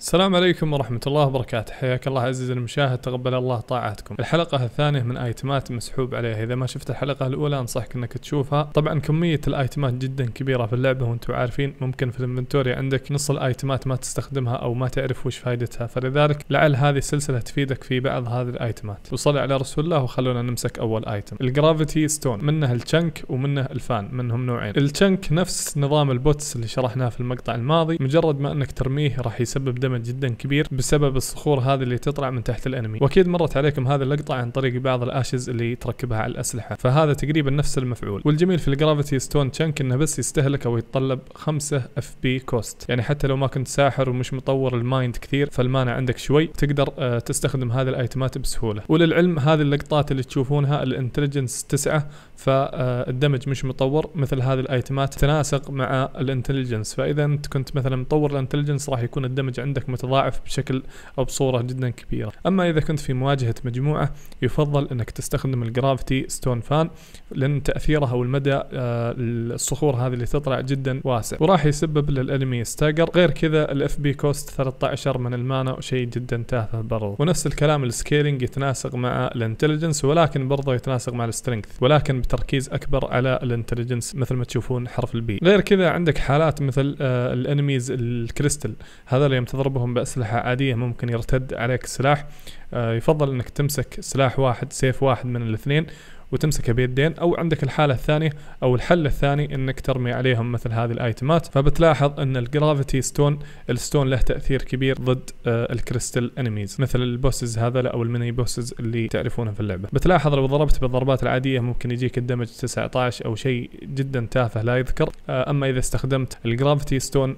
السلام عليكم ورحمة الله وبركاته، حياك الله عزيزي المشاهد، تقبل الله طاعاتكم. الحلقة الثانية من ايتمات مسحوب عليها، إذا ما شفت الحلقة الأولى أنصحك أنك تشوفها، طبعا كمية الايتمات جدا كبيرة في اللعبة وأنتم عارفين ممكن في الانفنتوري عندك نص الايتمات ما تستخدمها أو ما تعرف وش فائدتها، فلذلك لعل هذه السلسلة تفيدك في بعض هذه الايتمات. وصل على رسول الله وخلونا نمسك أول ايتم. الجرافيتي ستون، منه الشنك ومنه الفان، منهم نوعين. الشنك نفس نظام البوتس اللي شرحناه في المقطع الماضي، مجرد ما أنك ترميه راح يسبب دمج جدا كبير بسبب الصخور هذه اللي تطلع من تحت الانمي واكيد مرت عليكم هذه اللقطه عن طريق بعض الاشز اللي تركبها على الاسلحه فهذا تقريبا نفس المفعول والجميل في الجرافيتي ستون تشانك انه بس يستهلك او يتطلب 5 اف بي كوست يعني حتى لو ما كنت ساحر ومش مطور المايند كثير فالمانع عندك شوي تقدر آه، تستخدم هذه الايتمات بسهوله وللعلم هذه اللقطات اللي تشوفونها الانتليجنس 9 فالدمج آه، مش مطور مثل هذه الايتمات تناسق مع الانتليجنس فاذا انت كنت مثلا مطور الانتليجنس راح يكون الدمج عندك عندك متضاعف بشكل أو بصورة جدا كبيرة أما إذا كنت في مواجهة مجموعة يفضل أنك تستخدم الجرافيتي ستون فان لأن تأثيرها والمدى آه، الصخور هذه اللي تطلع جدا واسع وراح يسبب للأنمي ستاجر غير كذا الاف بي كوست 13 من المانا شيء جدا تافه برضه ونفس الكلام السكيلينج يتناسق مع الانتليجنس ولكن برضه يتناسق مع السترينث ولكن بتركيز اكبر على الانتليجنس مثل ما تشوفون حرف البي غير كذا عندك حالات مثل آه، الانميز الكريستل هذا اللي ينتظر تضربهم بأسلحة عادية ممكن يرتد عليك السلاح آه، يفضل انك تمسك سلاح واحد سيف واحد من الاثنين وتمسكه بيدين او عندك الحاله الثانيه او الحل الثاني انك ترمي عليهم مثل هذه الايتمات فبتلاحظ ان الجرافيتي ستون الستون له تاثير كبير ضد آه، الكريستال انميز مثل البوسز هذا او الميني بوسز اللي تعرفونه في اللعبه بتلاحظ لو ضربت بالضربات العاديه ممكن يجيك الدمج 19 او شيء جدا تافه لا يذكر آه، اما اذا استخدمت الجرافيتي ستون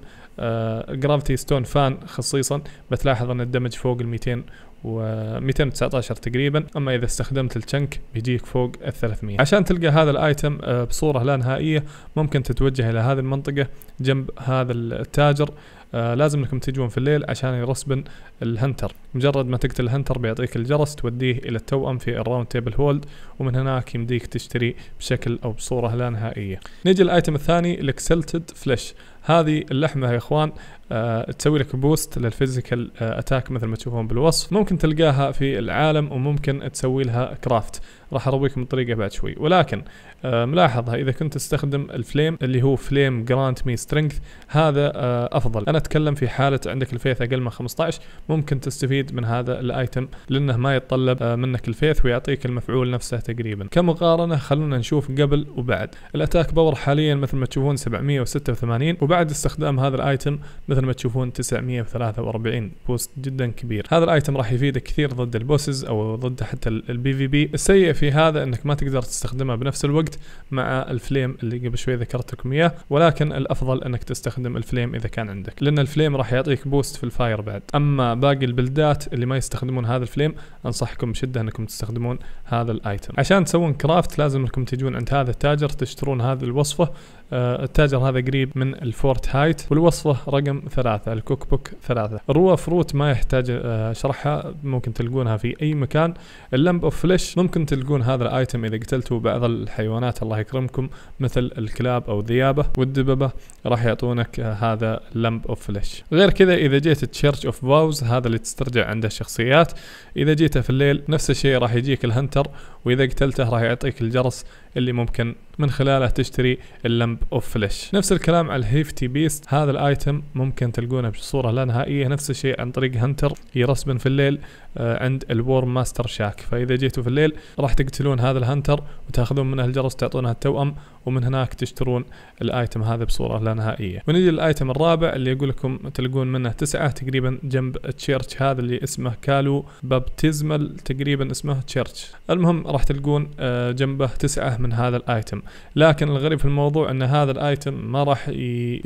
جرافيتي ستون فان خصيصا بتلاحظ ان الدمج فوق ال 200 و219 تقريبا اما اذا استخدمت الشنك بيجيك فوق ال 300 عشان تلقى هذا الايتم آه، بصوره لا نهائيه ممكن تتوجه الى هذه المنطقه جنب هذا التاجر آه، لازم انكم تجون في الليل عشان يرسبن الهنتر مجرد ما تقتل الهنتر بيعطيك الجرس توديه الى التوأم في الراوند تيبل هولد ومن هناك يمديك تشتري بشكل او بصوره لا نهائيه نيجي الايتم الثاني الاكسلتد فليش هذه اللحمه يا اخوان آه، تسوي لك بوست للفيزيكال اتاك مثل ما تشوفون بالوصف ممكن تلقاها في العالم وممكن تسوي لها كرافت راح ارويكم الطريقه بعد شوي ولكن آه، ملاحظها اذا كنت تستخدم الفليم اللي هو فليم جرانت مي سترينث هذا آه، افضل انا اتكلم في حاله عندك الفيث اقل من 15 ممكن تستفيد من هذا الايتم لانه ما يتطلب آه، منك الفيث ويعطيك المفعول نفسه تقريبا كمقارنه خلونا نشوف قبل وبعد الاتاك باور حاليا مثل ما تشوفون 786 وبعد استخدام هذا الايتم مثل ما تشوفون 943 بوست جدا كبير هذا الايتم راح يفيدك كثير ضد البوسز او ضد حتى البي في بي السيء في هذا انك ما تقدر تستخدمها بنفس الوقت مع الفليم اللي قبل شوي ذكرت لكم اياه ولكن الافضل انك تستخدم الفليم اذا كان عندك لان الفليم راح يعطيك بوست في الفاير بعد اما باقي البلدات اللي ما يستخدمون هذا الفليم انصحكم بشده انكم تستخدمون هذا الايتم عشان تسوون كرافت لازم انكم تجون عند هذا التاجر تشترون هذه الوصفه آه التاجر هذا قريب من الفورت هايت والوصفه رقم ثلاثة الكوك بوك ثلاثة روا فروت ما يحتاج آه شرحها ممكن تلقونها في اي مكان اللمب اوف فليش ممكن تلقون تلقون هذا الايتم اذا قتلتوا بعض الحيوانات الله يكرمكم مثل الكلاب او الذيابه والدببه راح يعطونك هذا لمب اوف فليش غير كذا اذا جيت تشيرش اوف باوز هذا اللي تسترجع عنده الشخصيات اذا جيته في الليل نفس الشيء راح يجيك الهنتر واذا قتلته راح يعطيك الجرس اللي ممكن من خلاله تشتري اللمب اوف فليش نفس الكلام على الهيفتي بيست هذا الايتم ممكن تلقونه بصوره لا نهائيه نفس الشيء عن طريق هنتر يرسبن في الليل آه، عند الورم ماستر شاك فاذا جيتوا في الليل راح تقتلون هذا الهنتر وتاخذون منه الجرس تعطونها التوأم ومن هناك تشترون الايتم هذا بصوره لا نهائيه ونجي للايتم الرابع اللي اقول لكم تلقون منه تسعه تقريبا جنب تشيرش هذا اللي اسمه كالو بابتيزمال تقريبا اسمه تشيرش المهم راح تلقون آه، جنبه تسعه له من هذا الايتم لكن الغريب في الموضوع ان هذا الايتم ما راح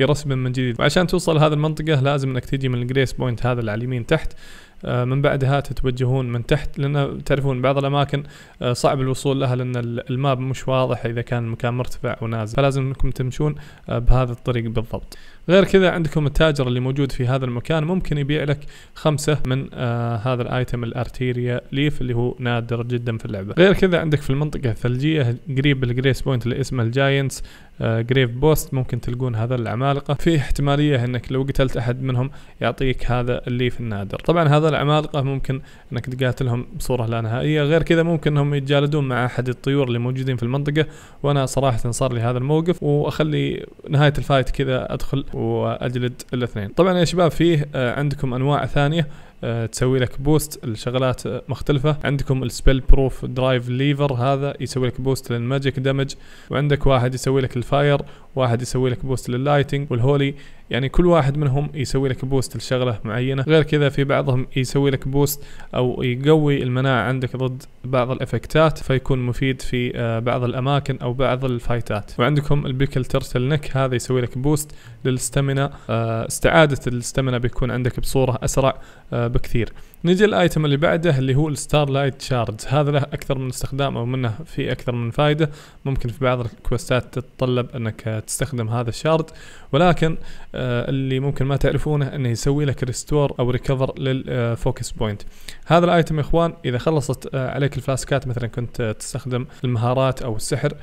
يرسبن من جديد وعشان توصل هذه المنطقه لازم انك تجي من الجريس بوينت هذا اللي على اليمين تحت آه، من بعدها تتوجهون من تحت لان تعرفون بعض الاماكن آه، صعب الوصول لها لان الماب مش واضح اذا كان المكان مرتفع ونازل فلازم انكم تمشون آه، بهذا الطريق بالضبط غير كذا عندكم التاجر اللي موجود في هذا المكان ممكن يبيع لك خمسة من آه هذا الايتم الارتيريا ليف اللي هو نادر جدا في اللعبة غير كذا عندك في المنطقة الثلجية قريب الجريس بوينت اللي اسمه الجاينتس آه جريف بوست ممكن تلقون هذا العمالقة في احتمالية انك لو قتلت احد منهم يعطيك هذا الليف النادر طبعا هذا العمالقة ممكن انك تقاتلهم بصورة لا نهائية غير كذا ممكن انهم يتجالدون مع احد الطيور اللي موجودين في المنطقة وانا صراحة صار لي هذا الموقف واخلي نهاية الفايت كذا ادخل واجلد الاثنين طبعا يا شباب فيه آه، عندكم انواع ثانيه آه، تسوي لك بوست لشغلات مختلفه عندكم السبيل بروف درايف ليفر هذا يسوي لك بوست للماجيك دمج وعندك واحد يسوي لك الفاير واحد يسوي لك بوست لللايتنج والهولي يعني كل واحد منهم يسوي لك بوست لشغله معينه غير كذا في بعضهم يسوي لك بوست او يقوي المناعه عندك ضد بعض الافكتات فيكون مفيد في آه، بعض الاماكن او بعض الفايتات وعندكم البيكل ترتل نك هذا يسوي لك بوست للستامينا آه، استعاده الستامينا بيكون عندك بصوره اسرع بكثير نجي الايتم اللي بعده اللي هو الستار لايت شاردز هذا له اكثر من استخدام او منه في اكثر من فائده ممكن في بعض الكوستات تتطلب انك تستخدم هذا الشارد ولكن آه، اللي ممكن ما تعرفونه انه يسوي لك ريستور او ريكفر للفوكس بوينت هذا الايتم يا اخوان اذا خلصت آه، عليك الفلاسكات مثلا كنت تستخدم المهارات او السحر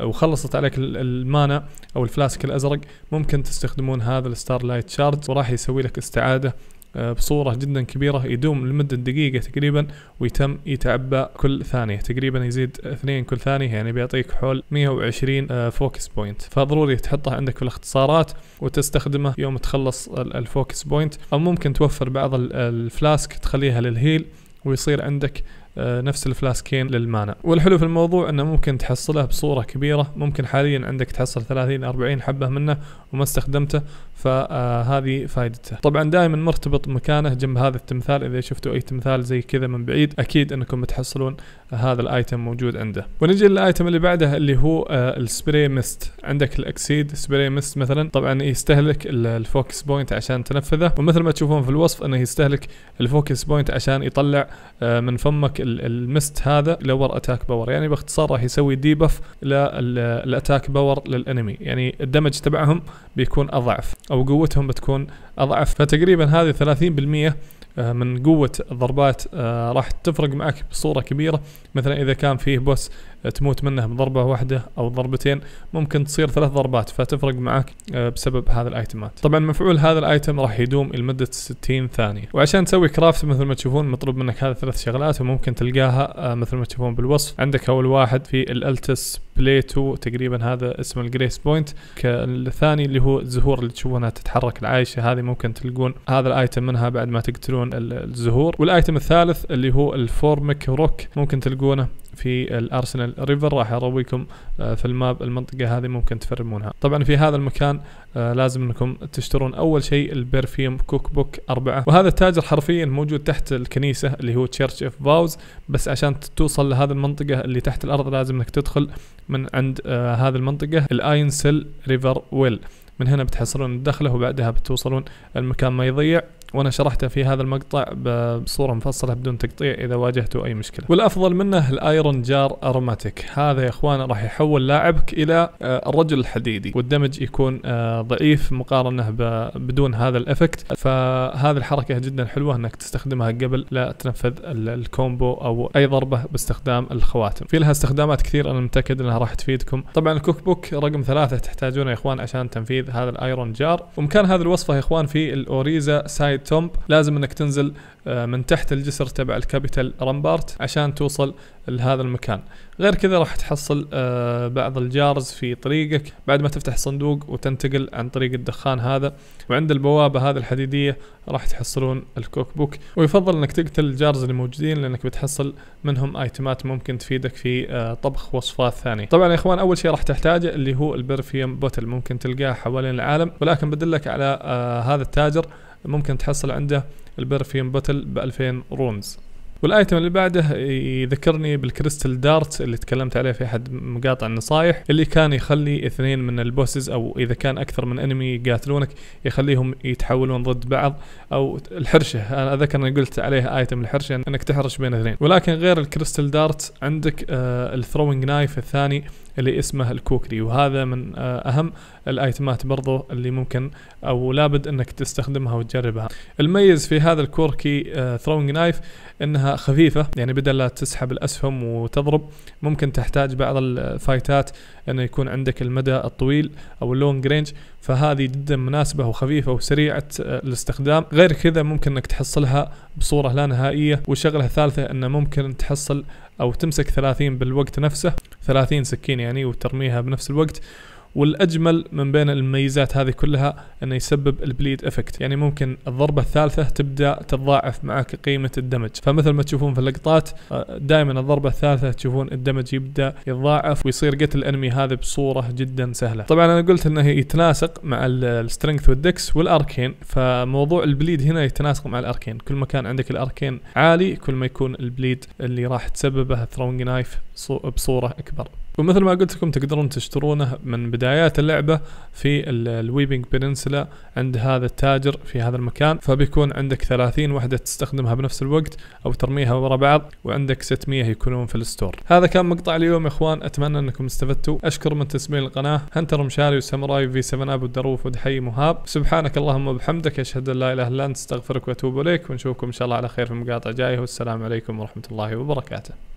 وخلصت عليك المانا او الفلاسك الازرق ممكن تستخدمون هذا الستار لايت شارد وراح يسوي لك استعاده آه، بصورة جدا كبيرة يدوم لمدة دقيقة تقريبا ويتم يتعبى كل ثانية تقريبا يزيد اثنين كل ثانية يعني بيعطيك حول 120 آه، فوكس بوينت فضروري تحطه عندك في الاختصارات وتستخدمه يوم تخلص الفوكس بوينت او ممكن توفر بعض الفلاسك تخليها للهيل ويصير عندك آه، نفس الفلاسكين للمانا والحلو في الموضوع انه ممكن تحصله بصوره كبيره ممكن حاليا عندك تحصل 30 40 حبه منه وما استخدمته فهذه فائدته طبعا دائما مرتبط مكانه جنب هذا التمثال اذا شفتوا اي تمثال زي كذا من بعيد اكيد انكم بتحصلون هذا الايتم موجود عنده ونجي للايتم اللي بعده اللي هو آه، السبراي ميست عندك الاكسيد سبراي ميست مثلا طبعا يستهلك الفوكس بوينت عشان تنفذه ومثل ما تشوفون في الوصف انه يستهلك الفوكس بوينت عشان يطلع آه، من فمك المست هذا لور اتاك باور يعني باختصار راح يسوي ديبف للاتاك باور للانمي يعني الدمج تبعهم بيكون اضعف او قوتهم بتكون اضعف فتقريبا هذه 30% آه، من قوة الضربات آه، راح تفرق معك بصورة كبيرة مثلا إذا كان فيه بوس آه، تموت منه بضربة واحدة أو ضربتين ممكن تصير ثلاث ضربات فتفرق معك بسبب هذا الايتمات طبعا مفعول هذا الايتم راح يدوم لمدة 60 ثانية وعشان تسوي كرافت مثل ما تشوفون مطلوب منك هذه ثلاث شغلات وممكن تلقاها مثل ما تشوفون بالوصف عندك أول واحد في الالتس بليتو تقريبا هذا اسم الجريس بوينت الثاني اللي هو الزهور اللي تشوفونها تتحرك العايشة هذه ممكن تلقون هذا الايتم منها بعد ما تقتلون يكون الزهور والايتم الثالث اللي هو الفورمك روك ممكن تلقونه في الارسنال ريفر راح ارويكم آه، في الماب المنطقه هذه ممكن تفرمونها طبعا في هذا المكان آه، لازم انكم تشترون اول شيء البرفيوم كوك بوك أربعة وهذا التاجر حرفيا موجود تحت الكنيسه اللي هو تشيرش اوف باوز بس عشان توصل لهذه المنطقه اللي تحت الارض لازم انك تدخل من عند آه، هذه المنطقه الاينسل ريفر ويل من هنا بتحصلون الدخله وبعدها بتوصلون المكان ما يضيع وانا شرحته في هذا المقطع بصورة مفصلة بدون تقطيع اذا واجهتوا اي مشكلة والافضل منه الايرون جار اروماتيك هذا يا اخوان راح يحول لاعبك الى آه، الرجل الحديدي والدمج يكون آه، ضعيف مقارنة بدون هذا الافكت فهذه الحركة جدا حلوة انك تستخدمها قبل لا تنفذ الكومبو او اي ضربة باستخدام الخواتم في لها استخدامات كثير انا متأكد انها راح تفيدكم طبعا الكوك بوك رقم ثلاثة تحتاجونه يا اخوان عشان تنفيذ هذا الايرون جار ومكان هذه الوصفة يا اخوان في الاوريزا سايد تومب لازم انك تنزل آه، من تحت الجسر تبع الكابيتال رامبارت عشان توصل لهذا المكان غير كذا راح تحصل آه، بعض الجارز في طريقك بعد ما تفتح صندوق وتنتقل عن طريق الدخان هذا وعند البوابة هذه الحديدية راح تحصلون الكوك بوك ويفضل انك تقتل الجارز اللي موجودين لانك بتحصل منهم ايتمات ممكن تفيدك في آه، طبخ وصفات ثانية طبعا يا اخوان اول شيء راح تحتاجه اللي هو البرفيوم بوتل ممكن تلقاه حوالين العالم ولكن بدلك على هذا التاجر ممكن تحصل عنده البرفيوم بوتل ب 2000 رونز والايتم اللي بعده يذكرني بالكريستال دارت اللي تكلمت عليه في احد مقاطع النصايح اللي كان يخلي اثنين من البوسز او اذا كان اكثر من انمي يقاتلونك يخليهم يتحولون ضد بعض او الحرشه انا اذكر اني قلت عليه ايتم الحرشه انك تحرش بين اثنين ولكن غير الكريستال دارت عندك آه الثروينج نايف الثاني اللي اسمه الكوكري وهذا من آه، اهم الايتمات برضو اللي ممكن او لابد انك تستخدمها وتجربها المميز في هذا الكوركي ثرونج آه، نايف انها خفيفه يعني بدل لا تسحب الاسهم وتضرب ممكن تحتاج بعض الفايتات انه يكون عندك المدى الطويل او اللونج رينج فهذه جدا مناسبه وخفيفه وسريعه آه، الاستخدام غير كذا ممكن انك تحصلها بصوره لا نهائيه والشغله الثالثه انه ممكن تحصل او تمسك 30 بالوقت نفسه 30 سكين يعني وترميها بنفس الوقت والاجمل من بين المميزات هذه كلها انه يسبب البليد افكت يعني ممكن الضربه الثالثه تبدا تتضاعف معك قيمه الدمج فمثل ما تشوفون في اللقطات آه، دائما الضربه الثالثه تشوفون الدمج يبدا يتضاعف ويصير قتل الانمي هذا بصوره جدا سهله طبعا انا قلت انه يتناسق مع السترينث والدكس والاركين فموضوع البليد هنا يتناسق مع الاركين كل ما كان عندك الاركين عالي كل ما يكون البليد اللي راح تسببه ثرونج نايف بصوره اكبر ومثل ما قلت لكم تقدرون تشترونه من بدايات اللعبة في الويبنج بننسلا عند هذا التاجر في هذا المكان فبيكون عندك 30 وحدة تستخدمها بنفس الوقت أو ترميها ورا بعض وعندك 600 يكونون في الستور هذا كان مقطع اليوم يا إخوان أتمنى أنكم استفدتوا أشكر من تسمية القناة هنتر مشاري وساموراي في 7 أب الدروف ودحي مهاب سبحانك اللهم وبحمدك أشهد أن لا إله إلا أنت استغفرك وأتوب إليك ونشوفكم إن شاء الله على خير في مقاطع جاية والسلام عليكم ورحمة الله وبركاته